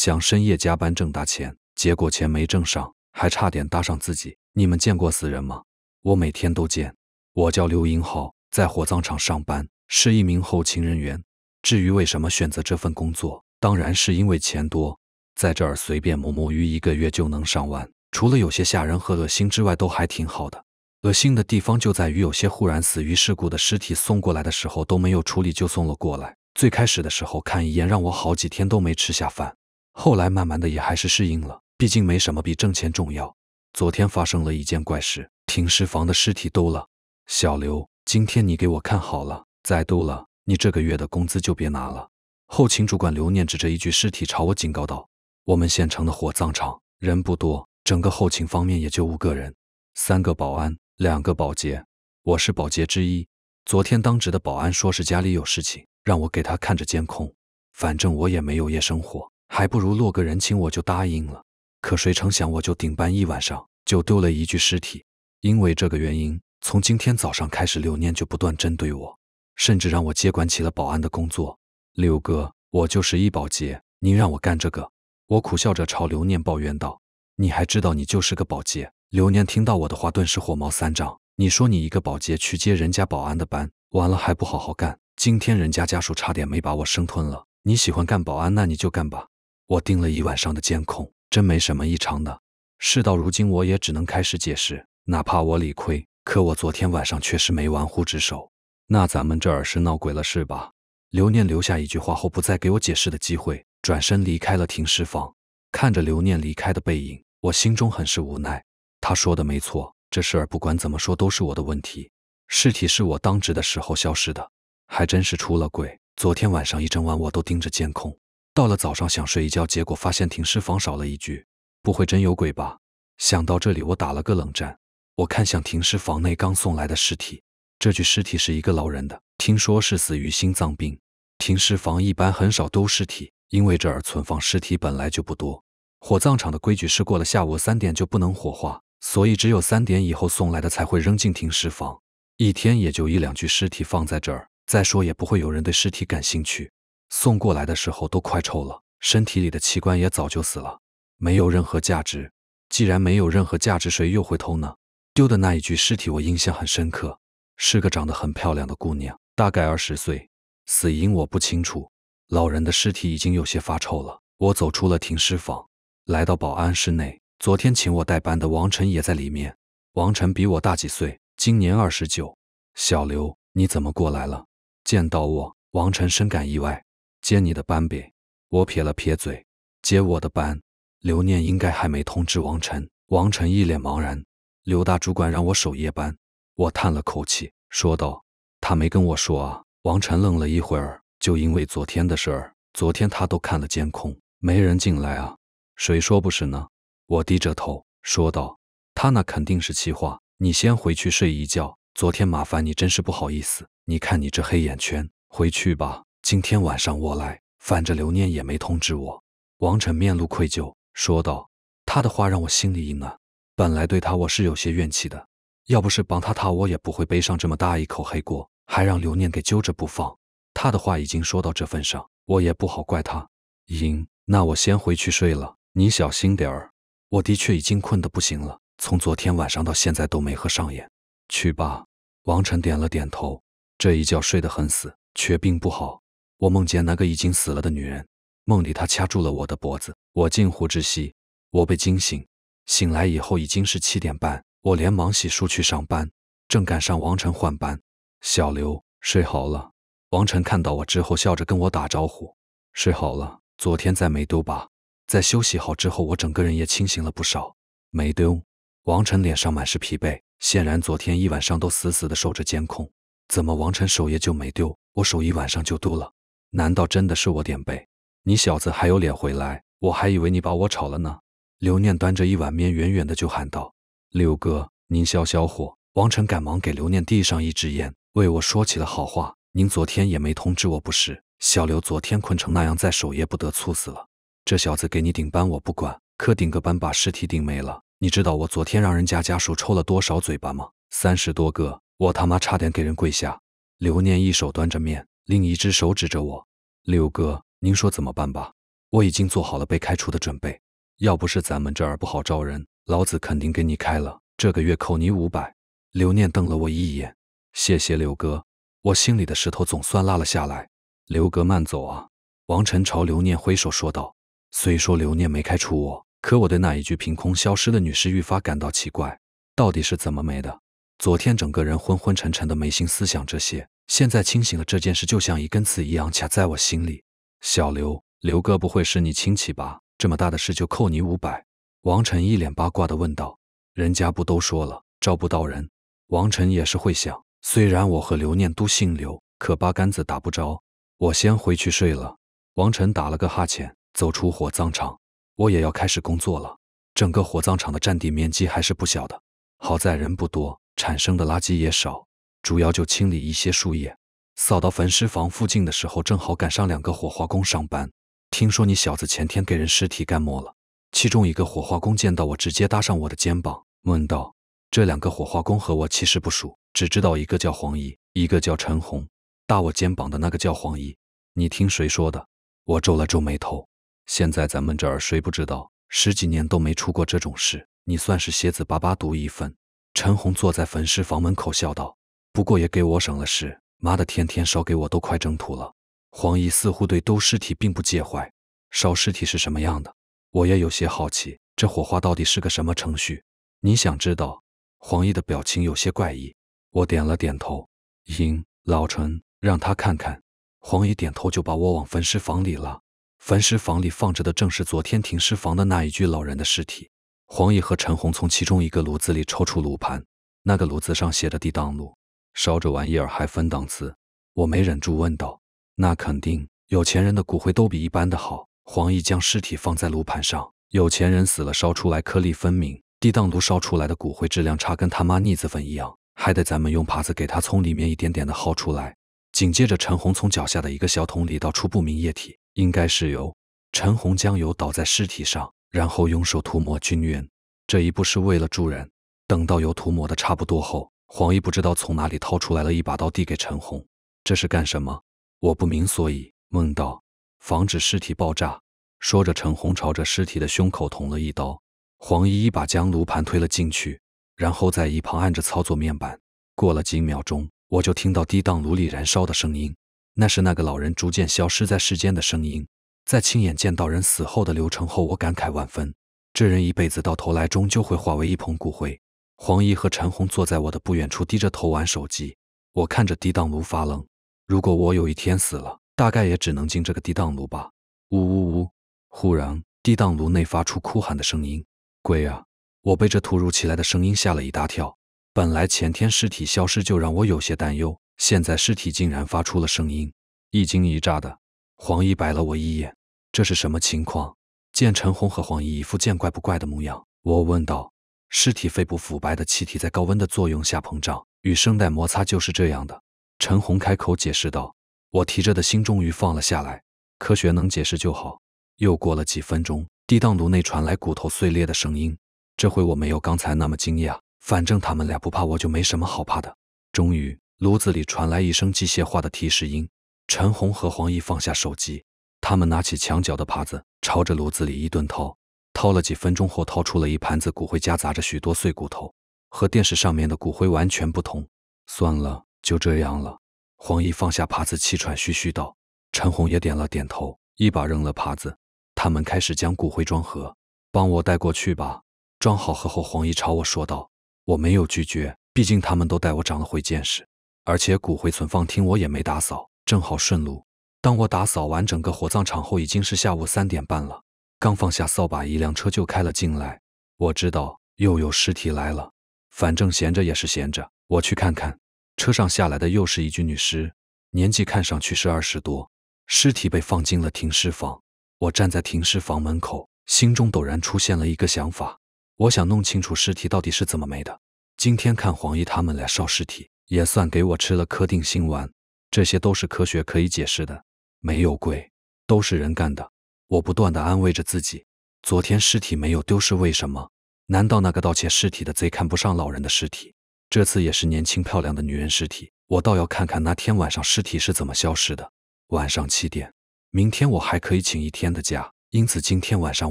想深夜加班挣大钱，结果钱没挣上，还差点搭上自己。你们见过死人吗？我每天都见。我叫刘英浩，在火葬场上班，是一名后勤人员。至于为什么选择这份工作，当然是因为钱多。在这儿随便摸摸鱼，一个月就能上万。除了有些吓人和恶心之外，都还挺好的。恶心的地方就在于有些忽然死于事故的尸体送过来的时候都没有处理就送了过来。最开始的时候看一眼，让我好几天都没吃下饭。后来慢慢的也还是适应了，毕竟没什么比挣钱重要。昨天发生了一件怪事，停尸房的尸体丢了。小刘，今天你给我看好了，再丢了，你这个月的工资就别拿了。后勤主管刘念指着一具尸体朝我警告道：“我们县城的火葬场人不多，整个后勤方面也就五个人，三个保安，两个保洁，我是保洁之一。昨天当值的保安说是家里有事情，让我给他看着监控，反正我也没有夜生活。”还不如落个人情，我就答应了。可谁成想，我就顶班一晚上，就丢了一具尸体。因为这个原因，从今天早上开始，刘念就不断针对我，甚至让我接管起了保安的工作。刘哥，我就是一保洁，您让我干这个，我苦笑着朝刘念抱怨道：“你还知道你就是个保洁？”刘念听到我的话，顿时火冒三丈：“你说你一个保洁去接人家保安的班，完了还不好好干，今天人家家属差点没把我生吞了！你喜欢干保安，那你就干吧。”我盯了一晚上的监控，真没什么异常的。事到如今，我也只能开始解释，哪怕我理亏，可我昨天晚上确实没玩忽职守。那咱们这儿是闹鬼了，是吧？刘念留下一句话后，不再给我解释的机会，转身离开了停尸房。看着刘念离开的背影，我心中很是无奈。他说的没错，这事儿不管怎么说都是我的问题。尸体是我当值的时候消失的，还真是出了鬼。昨天晚上一整晚，我都盯着监控。到了早上想睡一觉，结果发现停尸房少了一具，不会真有鬼吧？想到这里，我打了个冷战。我看向停尸房内刚送来的尸体，这具尸体是一个老人的，听说是死于心脏病。停尸房一般很少丢尸体，因为这儿存放尸体本来就不多。火葬场的规矩是过了下午三点就不能火化，所以只有三点以后送来的才会扔进停尸房。一天也就一两具尸体放在这儿，再说也不会有人对尸体感兴趣。送过来的时候都快臭了，身体里的器官也早就死了，没有任何价值。既然没有任何价值，谁又会偷呢？丢的那一具尸体我印象很深刻，是个长得很漂亮的姑娘，大概二十岁，死因我不清楚。老人的尸体已经有些发臭了。我走出了停尸房，来到保安室内。昨天请我代班的王晨也在里面。王晨比我大几岁，今年二十九。小刘，你怎么过来了？见到我，王晨深感意外。接你的班呗，我撇了撇嘴。接我的班，刘念应该还没通知王晨。王晨一脸茫然。刘大主管让我守夜班，我叹了口气，说道：“他没跟我说啊。”王晨愣了一会儿，就因为昨天的事儿，昨天他都看了监控，没人进来啊。谁说不是呢？我低着头说道：“他那肯定是气话。”你先回去睡一觉，昨天麻烦你真是不好意思，你看你这黑眼圈，回去吧。今天晚上我来，反着刘念也没通知我。王晨面露愧疚说道：“他的话让我心里一暖，本来对他我是有些怨气的，要不是帮他，他我也不会背上这么大一口黑锅，还让刘念给揪着不放。他的话已经说到这份上，我也不好怪他。莹，那我先回去睡了，你小心点儿。我的确已经困得不行了，从昨天晚上到现在都没合上眼。去吧。”王晨点了点头。这一觉睡得很死，却并不好。我梦见那个已经死了的女人，梦里她掐住了我的脖子，我近乎窒息。我被惊醒，醒来以后已经是七点半，我连忙洗漱去上班，正赶上王晨换班。小刘睡好了，王晨看到我之后笑着跟我打招呼：“睡好了？昨天在没丢吧？”在休息好之后，我整个人也清醒了不少。没丢。王晨脸上满是疲惫，显然昨天一晚上都死死的守着监控。怎么王晨守夜就没丢，我守一晚上就丢了？难道真的是我点背？你小子还有脸回来？我还以为你把我炒了呢！刘念端着一碗面，远远的就喊道：“六哥，您消消火。”王晨赶忙给刘念递上一支烟，为我说起了好话：“您昨天也没通知我，不是？小刘昨天困成那样，在守夜不得猝死了。这小子给你顶班，我不管，可顶个班把尸体顶没了。你知道我昨天让人家家属抽了多少嘴巴吗？三十多个！我他妈差点给人跪下。”刘念一手端着面。另一只手指着我，六哥，您说怎么办吧？我已经做好了被开除的准备。要不是咱们这儿不好招人，老子肯定给你开了。这个月扣你五百。刘念瞪了我一眼。谢谢六哥，我心里的石头总算落了下来。刘哥慢走啊！王晨朝刘念挥手说道。虽说刘念没开除我，可我对那一具凭空消失的女尸愈发感到奇怪，到底是怎么没的？昨天整个人昏昏沉沉的，没心思想这些。现在清醒了，这件事就像一根刺一样卡在我心里。小刘，刘哥不会是你亲戚吧？这么大的事就扣你五百？王晨一脸八卦地问道。人家不都说了招不到人。王晨也是会想，虽然我和刘念都姓刘，可八竿子打不着。我先回去睡了。王晨打了个哈欠，走出火葬场。我也要开始工作了。整个火葬场的占地面积还是不小的，好在人不多。产生的垃圾也少，主要就清理一些树叶。扫到焚尸房附近的时候，正好赶上两个火化工上班。听说你小子前天给人尸体干没了。其中一个火化工见到我，直接搭上我的肩膀，问道：“这两个火化工和我其实不熟，只知道一个叫黄姨，一个叫陈红。搭我肩膀的那个叫黄姨，你听谁说的？”我皱了皱眉头。现在咱们这儿谁不知道，十几年都没出过这种事。你算是蝎子粑粑独一份。陈红坐在焚尸房门口笑道：“不过也给我省了事，妈的，天天烧给我都快蒸吐了。”黄姨似乎对兜尸体并不介怀，烧尸体是什么样的？我也有些好奇，这火化到底是个什么程序？你想知道？黄姨的表情有些怪异。我点了点头：“行，老陈，让他看看。”黄姨点头就把我往焚尸房里拉。焚尸房里放着的正是昨天停尸房的那一具老人的尸体。黄奕和陈红从其中一个炉子里抽出炉盘，那个炉子上写着“地档炉”，烧这玩意儿还分档次。我没忍住问道：“那肯定有钱人的骨灰都比一般的好。”黄奕将尸体放在炉盘上，有钱人死了烧出来颗粒分明，地档炉烧出来的骨灰质量差，跟他妈腻子粉一样，还得咱们用耙子给他从里面一点点的薅出来。紧接着，陈红从脚下的一个小桶里倒出不明液体，应该是油。陈红将油倒在尸体上。然后用手涂抹均匀，这一步是为了助燃。等到油涂抹的差不多后，黄衣不知道从哪里掏出来了一把刀，递给陈红。这是干什么？我不明所以，问道。防止尸体爆炸，说着，陈红朝着尸体的胸口捅了一刀。黄衣一把将炉盘推了进去，然后在一旁按着操作面板。过了几秒钟，我就听到低档炉里燃烧的声音，那是那个老人逐渐消失在世间的声音。在亲眼见到人死后的流程后，我感慨万分。这人一辈子到头来终究会化为一捧骨灰。黄奕和陈红坐在我的不远处，低着头玩手机。我看着低档炉发愣。如果我有一天死了，大概也只能进这个低档炉吧。呜呜呜！忽然，低档炉内发出哭喊的声音。鬼啊！我被这突如其来的声音吓了一大跳。本来前天尸体消失就让我有些担忧，现在尸体竟然发出了声音，一惊一乍的。黄奕白了我一眼。这是什么情况？见陈红和黄奕一副见怪不怪的模样，我问道：“尸体肺部腐败的气体在高温的作用下膨胀，与声带摩擦，就是这样的。”陈红开口解释道。我提着的心终于放了下来，科学能解释就好。又过了几分钟，地藏炉内传来骨头碎裂的声音。这回我没有刚才那么惊讶，反正他们俩不怕，我就没什么好怕的。终于，炉子里传来一声机械化的提示音。陈红和黄奕放下手机。他们拿起墙角的耙子，朝着炉子里一顿掏，掏了几分钟后，掏出了一盘子骨灰，夹杂着许多碎骨头，和电视上面的骨灰完全不同。算了，就这样了。黄奕放下耙子，气喘吁吁道：“陈红也点了点头，一把扔了耙子。他们开始将骨灰装盒，帮我带过去吧。”装好盒后，黄奕朝我说道：“我没有拒绝，毕竟他们都带我长了回见识，而且骨灰存放厅我也没打扫，正好顺路。”当我打扫完整个火葬场后，已经是下午三点半了。刚放下扫把，一辆车就开了进来。我知道又有尸体来了。反正闲着也是闲着，我去看看。车上下来的又是一具女尸，年纪看上去是二十多。尸体被放进了停尸房。我站在停尸房门口，心中陡然出现了一个想法：我想弄清楚尸体到底是怎么没的。今天看黄一他们来烧尸体，也算给我吃了颗定心丸。这些都是科学可以解释的。没有鬼，都是人干的。我不断的安慰着自己。昨天尸体没有丢失，为什么？难道那个盗窃尸体的贼看不上老人的尸体？这次也是年轻漂亮的女人尸体。我倒要看看那天晚上尸体是怎么消失的。晚上七点，明天我还可以请一天的假，因此今天晚上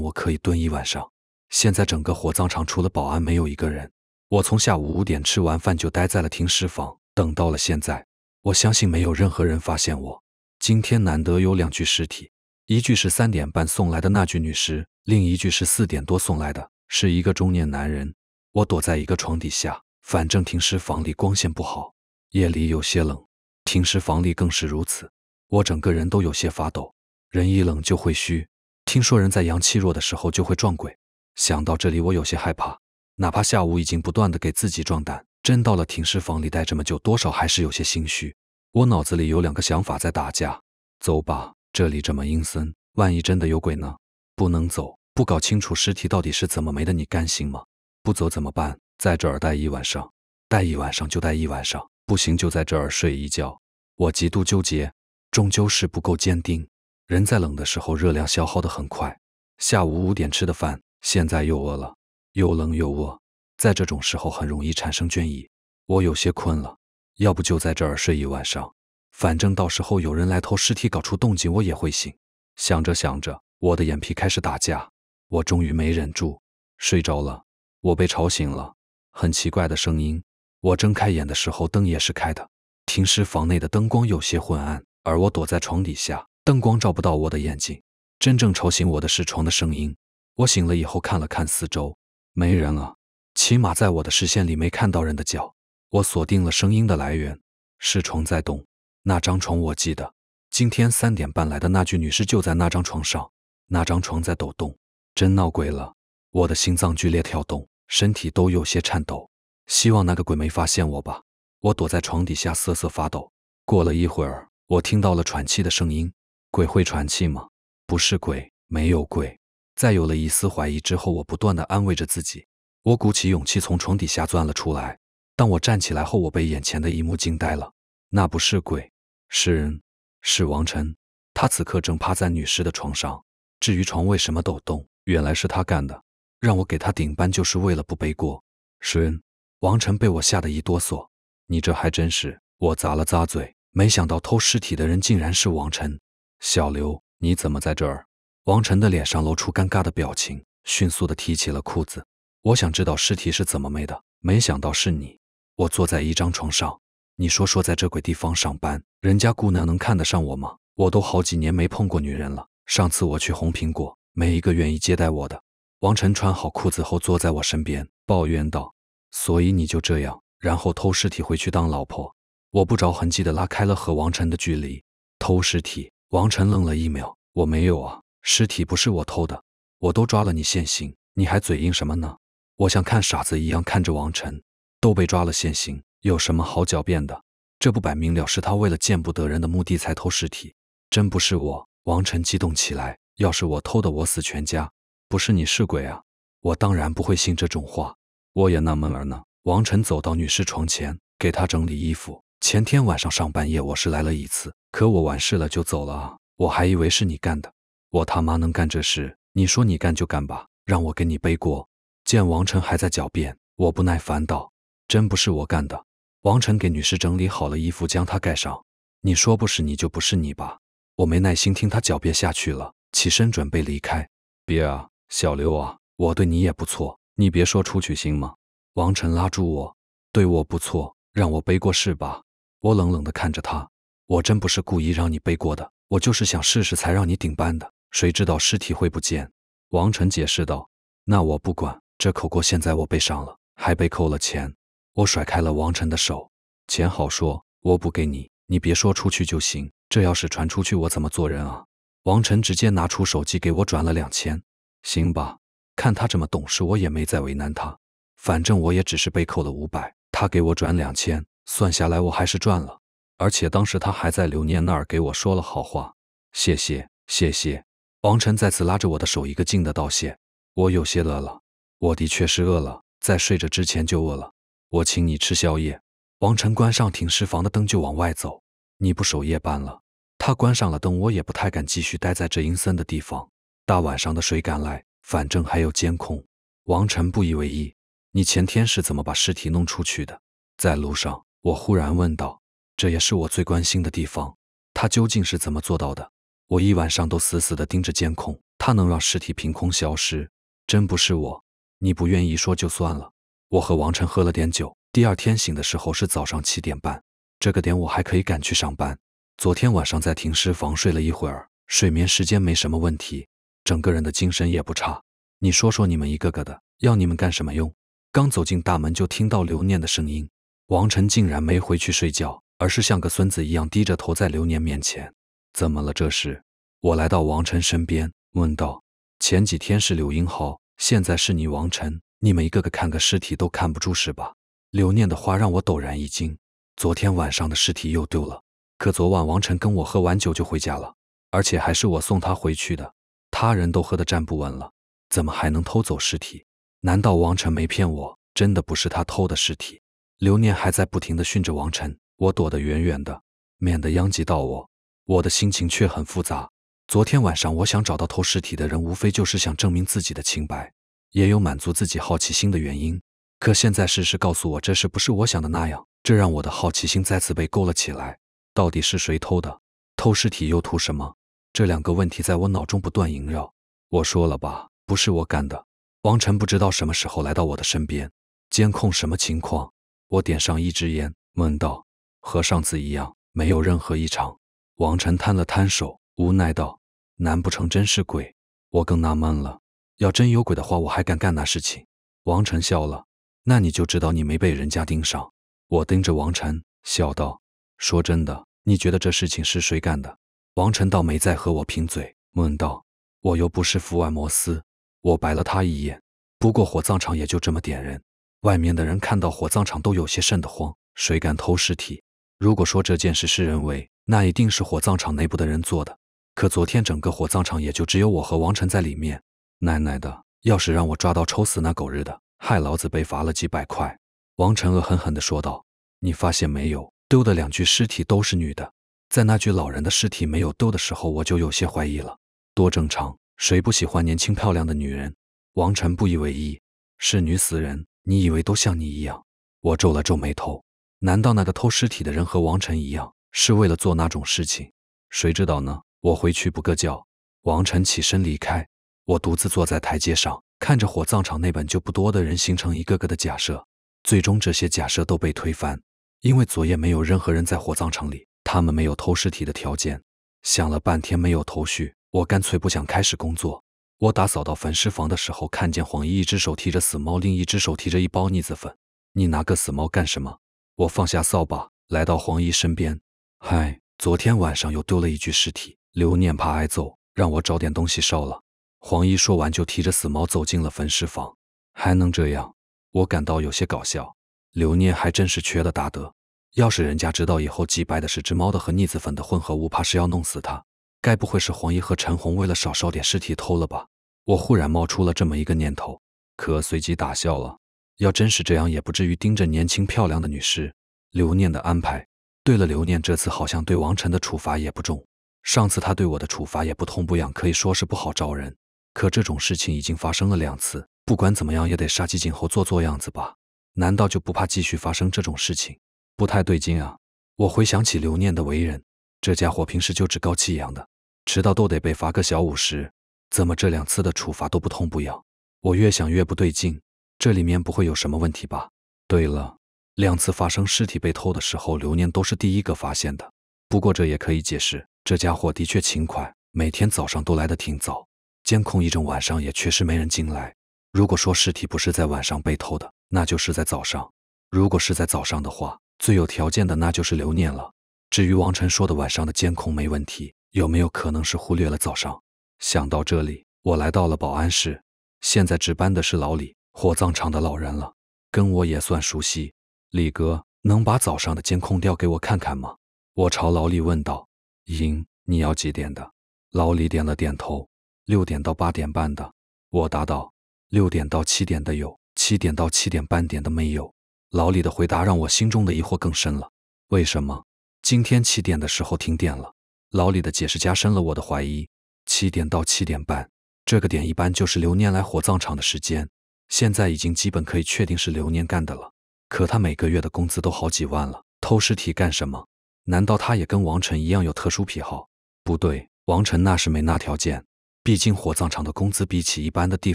我可以蹲一晚上。现在整个火葬场除了保安没有一个人。我从下午五点吃完饭就待在了停尸房，等到了现在，我相信没有任何人发现我。今天难得有两具尸体，一具是三点半送来的那具女尸，另一具是四点多送来的，是一个中年男人。我躲在一个床底下，反正停尸房里光线不好，夜里有些冷，停尸房里更是如此。我整个人都有些发抖，人一冷就会虚。听说人在阳气弱的时候就会撞鬼，想到这里我有些害怕。哪怕下午已经不断的给自己壮胆，真到了停尸房里待这么久，多少还是有些心虚。我脑子里有两个想法在打架。走吧，这里这么阴森，万一真的有鬼呢？不能走，不搞清楚尸体到底是怎么没的，你甘心吗？不走怎么办？在这儿待一晚上，待一晚上就待一晚上，不行就在这儿睡一觉。我极度纠结，终究是不够坚定。人在冷的时候，热量消耗得很快。下午五点吃的饭，现在又饿了，又冷又饿，在这种时候很容易产生倦意。我有些困了。要不就在这儿睡一晚上，反正到时候有人来偷尸体搞出动静，我也会醒。想着想着，我的眼皮开始打架，我终于没忍住睡着了。我被吵醒了，很奇怪的声音。我睁开眼的时候，灯也是开的，停尸房内的灯光有些昏暗，而我躲在床底下，灯光照不到我的眼睛。真正吵醒我的是床的声音。我醒了以后看了看四周，没人啊，起码在我的视线里没看到人的脚。我锁定了声音的来源，是床在动。那张床我记得，今天三点半来的那具女尸就在那张床上。那张床在抖动，真闹鬼了！我的心脏剧烈跳动，身体都有些颤抖。希望那个鬼没发现我吧。我躲在床底下瑟瑟发抖。过了一会儿，我听到了喘气的声音。鬼会喘气吗？不是鬼，没有鬼。在有了一丝怀疑之后，我不断地安慰着自己。我鼓起勇气从床底下钻了出来。当我站起来后，我被眼前的一幕惊呆了。那不是鬼，是人，是王晨。他此刻正趴在女尸的床上。至于床为什么抖动，原来是他干的。让我给他顶班，就是为了不背锅。是。恩，王晨被我吓得一哆嗦。你这还真是……我咂了咂嘴。没想到偷尸体的人竟然是王晨。小刘，你怎么在这儿？王晨的脸上露出尴尬的表情，迅速地提起了裤子。我想知道尸体是怎么没的。没想到是你。我坐在一张床上，你说说，在这鬼地方上班，人家姑娘能看得上我吗？我都好几年没碰过女人了。上次我去红苹果，没一个愿意接待我的。王晨穿好裤子后，坐在我身边，抱怨道：“所以你就这样，然后偷尸体回去当老婆？”我不着痕迹的拉开了和王晨的距离。偷尸体？王晨愣了一秒：“我没有啊，尸体不是我偷的，我都抓了你现行，你还嘴硬什么呢？”我像看傻子一样看着王晨。都被抓了现行，有什么好狡辩的？这不摆明了是他为了见不得人的目的才偷尸体，真不是我！王晨激动起来：“要是我偷的，我死全家！不是你是鬼啊？我当然不会信这种话。”我也纳闷儿呢。王晨走到女士床前，给她整理衣服。前天晚上上半夜我是来了一次，可我完事了就走了啊！我还以为是你干的，我他妈能干这事？你说你干就干吧，让我给你背锅！见王晨还在狡辩，我不耐烦道。真不是我干的。王晨给女士整理好了衣服，将她盖上。你说不是你就不是你吧？我没耐心听他狡辩下去了，起身准备离开。别啊，小刘啊，我对你也不错，你别说出去行吗？王晨拉住我，对我不错，让我背过是吧。我冷冷地看着他，我真不是故意让你背锅的，我就是想试试才让你顶班的。谁知道尸体会不见？王晨解释道。那我不管，这口锅现在我背上了，还被扣了钱。我甩开了王晨的手，钱好说，我补给你，你别说出去就行。这要是传出去，我怎么做人啊？王晨直接拿出手机给我转了两千，行吧？看他这么懂事，我也没再为难他。反正我也只是被扣了五百，他给我转两千，算下来我还是赚了。而且当时他还在刘念那儿给我说了好话，谢谢谢谢。王晨再次拉着我的手，一个劲的道谢。我有些饿了，我的确是饿了，在睡着之前就饿了。我请你吃宵夜。王晨关上停尸房的灯就往外走。你不守夜班了？他关上了灯，我也不太敢继续待在这阴森的地方。大晚上的谁敢来？反正还有监控。王晨不以为意。你前天是怎么把尸体弄出去的？在路上，我忽然问道。这也是我最关心的地方。他究竟是怎么做到的？我一晚上都死死地盯着监控。他能让尸体凭空消失？真不是我。你不愿意说就算了。我和王晨喝了点酒，第二天醒的时候是早上七点半。这个点我还可以赶去上班。昨天晚上在停尸房睡了一会儿，睡眠时间没什么问题，整个人的精神也不差。你说说你们一个个的，要你们干什么用？刚走进大门就听到刘念的声音，王晨竟然没回去睡觉，而是像个孙子一样低着头在刘念面前。怎么了？这时，我来到王晨身边，问道：“前几天是柳英豪，现在是你王晨。”你们一个个看个尸体都看不住是吧？刘念的话让我陡然一惊，昨天晚上的尸体又丢了。可昨晚王晨跟我喝完酒就回家了，而且还是我送他回去的。他人都喝得站不稳了，怎么还能偷走尸体？难道王晨没骗我，真的不是他偷的尸体？刘念还在不停地训着王晨，我躲得远远的，免得殃及到我。我的心情却很复杂。昨天晚上我想找到偷尸体的人，无非就是想证明自己的清白。也有满足自己好奇心的原因，可现在事实告诉我，这事不是我想的那样，这让我的好奇心再次被勾了起来。到底是谁偷的？偷尸体又图什么？这两个问题在我脑中不断萦绕。我说了吧，不是我干的。王晨不知道什么时候来到我的身边，监控什么情况？我点上一支烟，问道：“和上次一样，没有任何异常。”王晨摊了摊手，无奈道：“难不成真是鬼？”我更纳闷了。要真有鬼的话，我还敢干那事情？王晨笑了，那你就知道你没被人家盯上。我盯着王晨笑道：“说真的，你觉得这事情是谁干的？”王晨倒没再和我贫嘴，问道：“我又不是福尔摩斯。”我白了他一眼。不过火葬场也就这么点人，外面的人看到火葬场都有些瘆得慌，谁敢偷尸体？如果说这件事是人为，那一定是火葬场内部的人做的。可昨天整个火葬场也就只有我和王晨在里面。奶奶的！要是让我抓到抽死那狗日的，害老子被罚了几百块！”王晨恶狠狠地说道。“你发现没有，丢的两具尸体都是女的。在那具老人的尸体没有丢的时候，我就有些怀疑了。多正常，谁不喜欢年轻漂亮的女人？”王晨不以为意。“是女死人，你以为都像你一样？”我皱了皱眉头。“难道那个偷尸体的人和王晨一样，是为了做那种事情？谁知道呢？”我回去补个觉。王晨起身离开。我独自坐在台阶上，看着火葬场那本就不多的人形成一个个的假设，最终这些假设都被推翻，因为昨夜没有任何人在火葬场里，他们没有偷尸体的条件。想了半天没有头绪，我干脆不想开始工作。我打扫到焚尸房的时候，看见黄衣一只手提着死猫，另一只手提着一包腻子粉。你拿个死猫干什么？我放下扫把，来到黄衣身边。嗨，昨天晚上又丢了一具尸体，留念怕挨揍，让我找点东西烧了。黄奕说完，就提着死猫走进了焚尸房。还能这样？我感到有些搞笑。刘念还真是缺了大德。要是人家知道以后祭拜的是只猫的和腻子粉的混合物，怕是要弄死他。该不会是黄奕和陈红为了少烧点尸体偷了吧？我忽然冒出了这么一个念头，可随即打消了。要真是这样，也不至于盯着年轻漂亮的女尸。刘念的安排。对了，刘念这次好像对王晨的处罚也不重。上次他对我的处罚也不痛不痒，可以说是不好招人。可这种事情已经发生了两次，不管怎么样也得杀鸡儆猴，做做样子吧。难道就不怕继续发生这种事情？不太对劲啊！我回想起刘念的为人，这家伙平时就趾高气扬的，迟到都得被罚个小五十。怎么这两次的处罚都不痛不痒？我越想越不对劲，这里面不会有什么问题吧？对了，两次发生尸体被偷的时候，刘念都是第一个发现的。不过这也可以解释，这家伙的确勤快，每天早上都来得挺早。监控一整晚上也确实没人进来。如果说尸体不是在晚上被偷的，那就是在早上。如果是在早上的话，最有条件的那就是刘念了。至于王晨说的晚上的监控没问题，有没有可能是忽略了早上？想到这里，我来到了保安室。现在值班的是老李，火葬场的老人了，跟我也算熟悉。李哥，能把早上的监控调给我看看吗？我朝老李问道。莹，你要几点的？老李点了点头。六点到八点半的，我答道。六点到七点的有，七点到七点半点的没有。老李的回答让我心中的疑惑更深了。为什么今天七点的时候停电了？老李的解释加深了我的怀疑。七点到七点半这个点，一般就是刘念来火葬场的时间。现在已经基本可以确定是刘念干的了。可他每个月的工资都好几万了，偷尸体干什么？难道他也跟王晨一样有特殊癖好？不对，王晨那时没那条件。毕竟火葬场的工资比起一般的地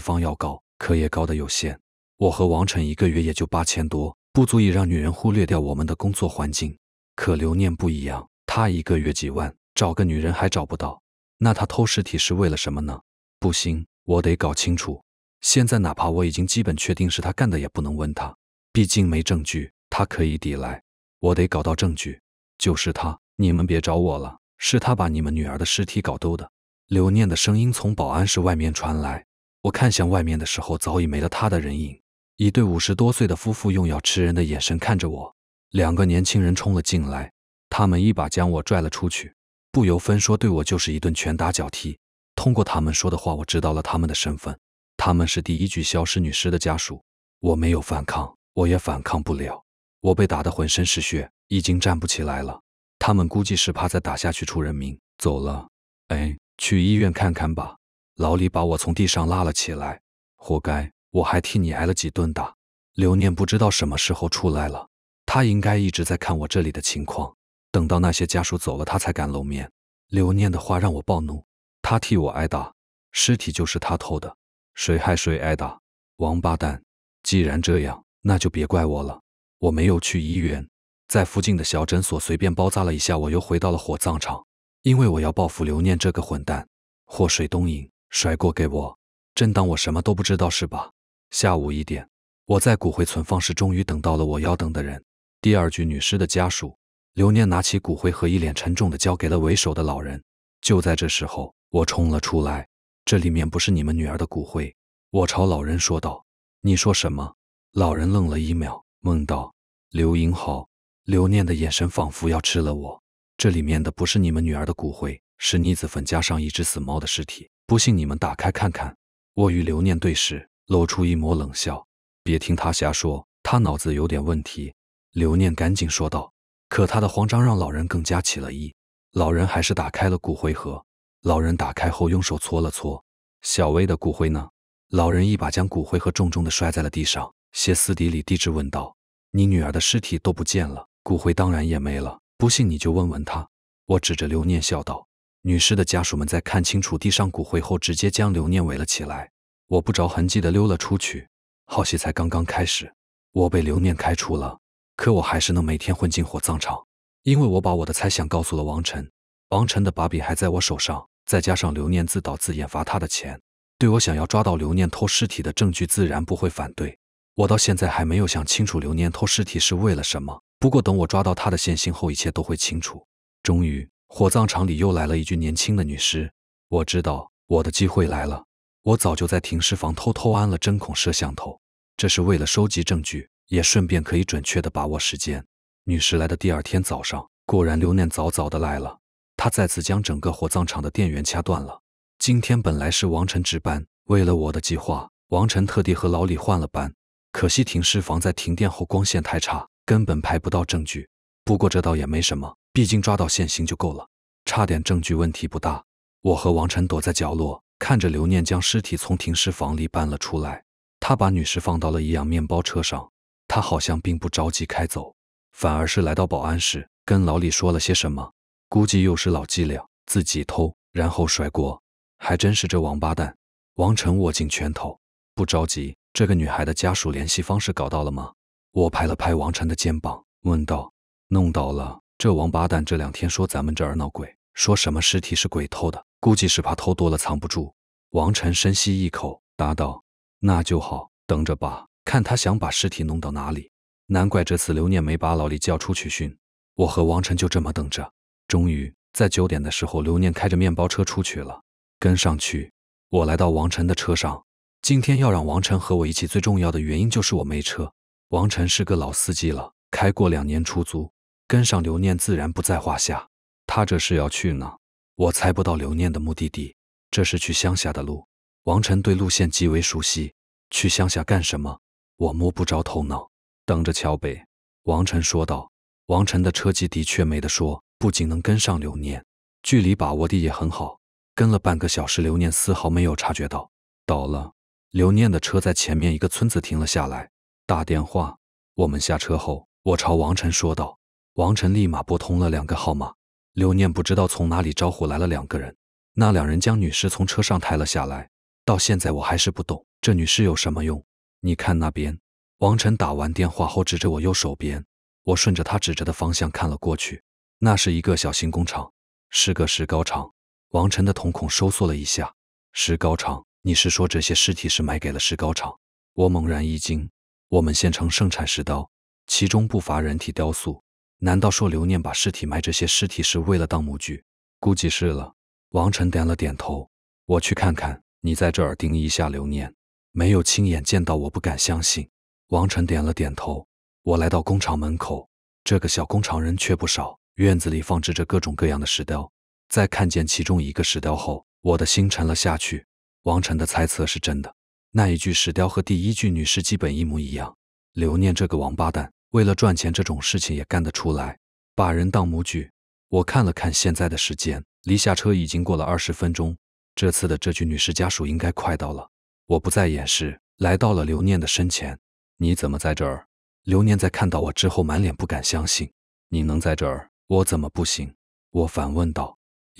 方要高，可也高的有限。我和王晨一个月也就八千多，不足以让女人忽略掉我们的工作环境。可刘念不一样，她一个月几万，找个女人还找不到。那她偷尸体是为了什么呢？不行，我得搞清楚。现在哪怕我已经基本确定是她干的，也不能问她，毕竟没证据，她可以抵赖。我得搞到证据，就是他。你们别找我了，是他把你们女儿的尸体搞丢的。刘念的声音从保安室外面传来。我看向外面的时候，早已没了他的人影。一对五十多岁的夫妇用要吃人的眼神看着我。两个年轻人冲了进来，他们一把将我拽了出去，不由分说对我就是一顿拳打脚踢。通过他们说的话，我知道了他们的身份。他们是第一具消失女尸的家属。我没有反抗，我也反抗不了。我被打得浑身是血，已经站不起来了。他们估计是怕再打下去出人命，走了。哎，去医院看看吧。老李把我从地上拉了起来，活该！我还替你挨了几顿打。刘念不知道什么时候出来了，他应该一直在看我这里的情况。等到那些家属走了，他才敢露面。刘念的话让我暴怒，他替我挨打，尸体就是他偷的，谁害谁挨打。王八蛋！既然这样，那就别怪我了。我没有去医院，在附近的小诊所随便包扎了一下，我又回到了火葬场。因为我要报复刘念这个混蛋，祸水东引，甩锅给我，真当我什么都不知道是吧？下午一点，我在骨灰存放室终于等到了我要等的人，第二具女尸的家属。刘念拿起骨灰盒，一脸沉重地交给了为首的老人。就在这时候，我冲了出来，这里面不是你们女儿的骨灰。我朝老人说道：“你说什么？”老人愣了一秒，梦到刘英豪。”刘念的眼神仿佛要吃了我。这里面的不是你们女儿的骨灰，是腻子粉加上一只死猫的尸体。不信你们打开看看。我与刘念对视，露出一抹冷笑。别听他瞎说，他脑子有点问题。刘念赶紧说道。可他的慌张让老人更加起了疑。老人还是打开了骨灰盒。老人打开后，用手搓了搓。小薇的骨灰呢？老人一把将骨灰盒重重地摔在了地上，歇斯底里地质问道：“你女儿的尸体都不见了，骨灰当然也没了。”不信你就问问他。我指着刘念笑道：“女尸的家属们在看清楚地上骨灰后，直接将刘念围了起来。”我不着痕迹地溜了出去。好戏才刚刚开始。我被刘念开除了，可我还是能每天混进火葬场，因为我把我的猜想告诉了王晨。王晨的把柄还在我手上，再加上刘念自导自演罚他的钱，对我想要抓到刘念偷尸体的证据自然不会反对。我到现在还没有想清楚，刘年偷尸体是为了什么。不过等我抓到他的线性后，一切都会清楚。终于，火葬场里又来了一具年轻的女尸。我知道我的机会来了。我早就在停尸房偷偷安了针孔摄像头，这是为了收集证据，也顺便可以准确地把握时间。女尸来的第二天早上，果然刘念早早的来了。他再次将整个火葬场的电源掐断了。今天本来是王晨值班，为了我的计划，王晨特地和老李换了班。可惜停尸房在停电后光线太差，根本拍不到证据。不过这倒也没什么，毕竟抓到现行就够了。差点证据问题不大。我和王晨躲在角落，看着刘念将尸体从停尸房里搬了出来。他把女尸放到了一辆面包车上，他好像并不着急开走，反而是来到保安室，跟老李说了些什么。估计又是老伎俩，自己偷，然后甩锅。还真是这王八蛋！王晨握紧拳头，不着急。这个女孩的家属联系方式搞到了吗？我拍了拍王晨的肩膀，问道：“弄到了。”这王八蛋这两天说咱们这儿闹鬼，说什么尸体是鬼偷的，估计是怕偷多了藏不住。王晨深吸一口，答道：“那就好，等着吧，看他想把尸体弄到哪里。”难怪这次刘念没把老李叫出去训。我和王晨就这么等着。终于在九点的时候，刘念开着面包车出去了。跟上去，我来到王晨的车上。今天要让王晨和我一起，最重要的原因就是我没车。王晨是个老司机了，开过两年出租，跟上刘念自然不在话下。他这是要去哪？我猜不到刘念的目的地。这是去乡下的路。王晨对路线极为熟悉。去乡下干什么？我摸不着头脑。等着桥北，王晨说道。王晨的车技的确没得说，不仅能跟上刘念，距离把握的也很好。跟了半个小时，刘念丝毫没有察觉到。到了。刘念的车在前面一个村子停了下来，打电话。我们下车后，我朝王晨说道：“王晨，立马拨通了两个号码。”刘念不知道从哪里招呼来了两个人，那两人将女尸从车上抬了下来。到现在我还是不懂这女尸有什么用。你看那边。”王晨打完电话后，指着我右手边。我顺着他指着的方向看了过去，那是一个小型工厂，是个石膏厂。王晨的瞳孔收缩了一下，石膏厂。你是说这些尸体是卖给了石膏厂？我猛然一惊。我们县城盛产石膏，其中不乏人体雕塑。难道说刘念把尸体埋？这些尸体是为了当模具？估计是了。王晨点了点头。我去看看，你在这儿盯一下刘念。没有亲眼见到，我不敢相信。王晨点了点头。我来到工厂门口，这个小工厂人却不少。院子里放置着各种各样的石雕。在看见其中一个石雕后，我的心沉了下去。王晨的猜测是真的，那一具石雕和第一具女尸基本一模一样。刘念这个王八蛋，为了赚钱这种事情也干得出来，把人当模具。我看了看现在的时间，离下车已经过了二十分钟。这次的这具女尸家属应该快到了。我不再掩饰，来到了刘念的身前。你怎么在这儿？刘念在看到我之后，满脸不敢相信。你能在这儿，我怎么不行？我反问道。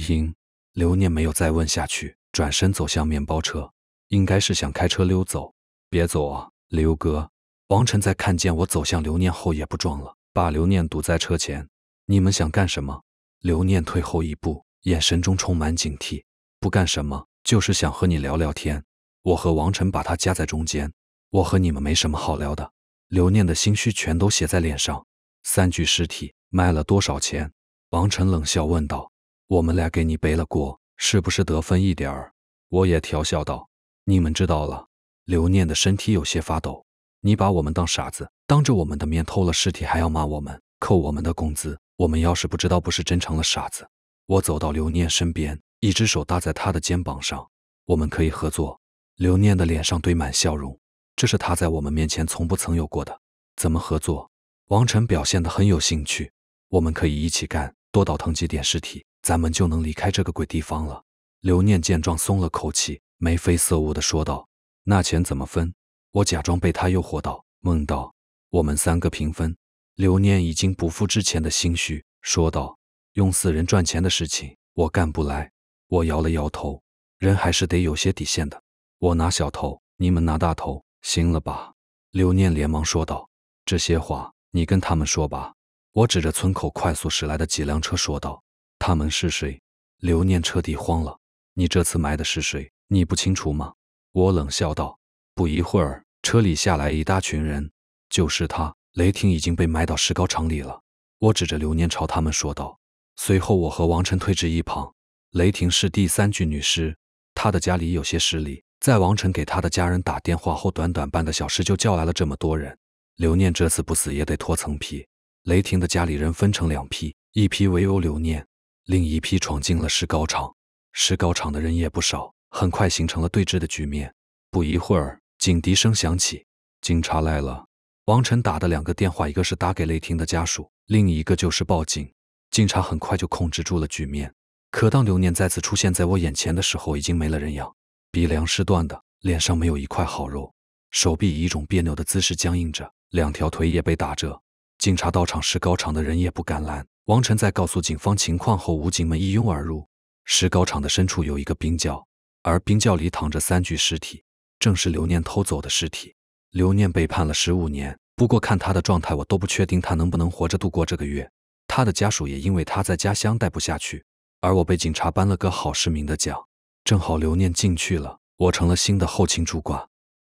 因刘念没有再问下去。转身走向面包车，应该是想开车溜走。别走啊，刘哥！王晨在看见我走向刘念后也不装了，把刘念堵在车前。你们想干什么？刘念退后一步，眼神中充满警惕。不干什么，就是想和你聊聊天。我和王晨把他夹在中间。我和你们没什么好聊的。刘念的心虚全都写在脸上。三具尸体卖了多少钱？王晨冷笑问道。我们俩给你背了锅。是不是得分一点儿？我也调笑道：“你们知道了。”刘念的身体有些发抖。你把我们当傻子，当着我们的面偷了尸体，还要骂我们、扣我们的工资。我们要是不知道，不是真成了傻子。我走到刘念身边，一只手搭在他的肩膀上。我们可以合作。刘念的脸上堆满笑容，这是他在我们面前从不曾有过的。怎么合作？王晨表现得很有兴趣。我们可以一起干，多倒腾几点尸体。咱们就能离开这个鬼地方了。刘念见状松了口气，眉飞色舞地说道：“那钱怎么分？”我假装被他诱惑到，梦到我们三个平分。刘念已经不复之前的心虚，说道：“用死人赚钱的事情，我干不来。”我摇了摇头，人还是得有些底线的。我拿小头，你们拿大头，行了吧？”刘念连忙说道：“这些话你跟他们说吧。”我指着村口快速驶来的几辆车说道。他们是谁？刘念彻底慌了。你这次埋的是谁？你不清楚吗？我冷笑道。不一会儿，车里下来一大群人，就是他。雷霆已经被埋到石膏厂里了。我指着刘念朝他们说道。随后，我和王晨退至一旁。雷霆是第三具女尸，他的家里有些势力。在王晨给他的家人打电话后，短短半个小时就叫来了这么多人。刘念这次不死也得脱层皮。雷霆的家里人分成两批，一批围殴刘念。另一批闯进了石膏厂，石膏厂的人也不少，很快形成了对峙的局面。不一会儿，警笛声响起，警察来了。王晨打的两个电话，一个是打给雷霆的家属，另一个就是报警。警察很快就控制住了局面。可当刘念再次出现在我眼前的时候，已经没了人样，鼻梁是断的，脸上没有一块好肉，手臂以一种别扭的姿势僵硬着，两条腿也被打折。警察到场时，高厂的人也不敢拦。王晨在告诉警方情况后，武警们一拥而入。石膏厂的深处有一个冰窖，而冰窖里躺着三具尸体，正是刘念偷走的尸体。刘念被判了十五年，不过看他的状态，我都不确定他能不能活着度过这个月。他的家属也因为他在家乡待不下去，而我被警察颁了个好市民的奖，正好刘念进去了，我成了新的后勤主管。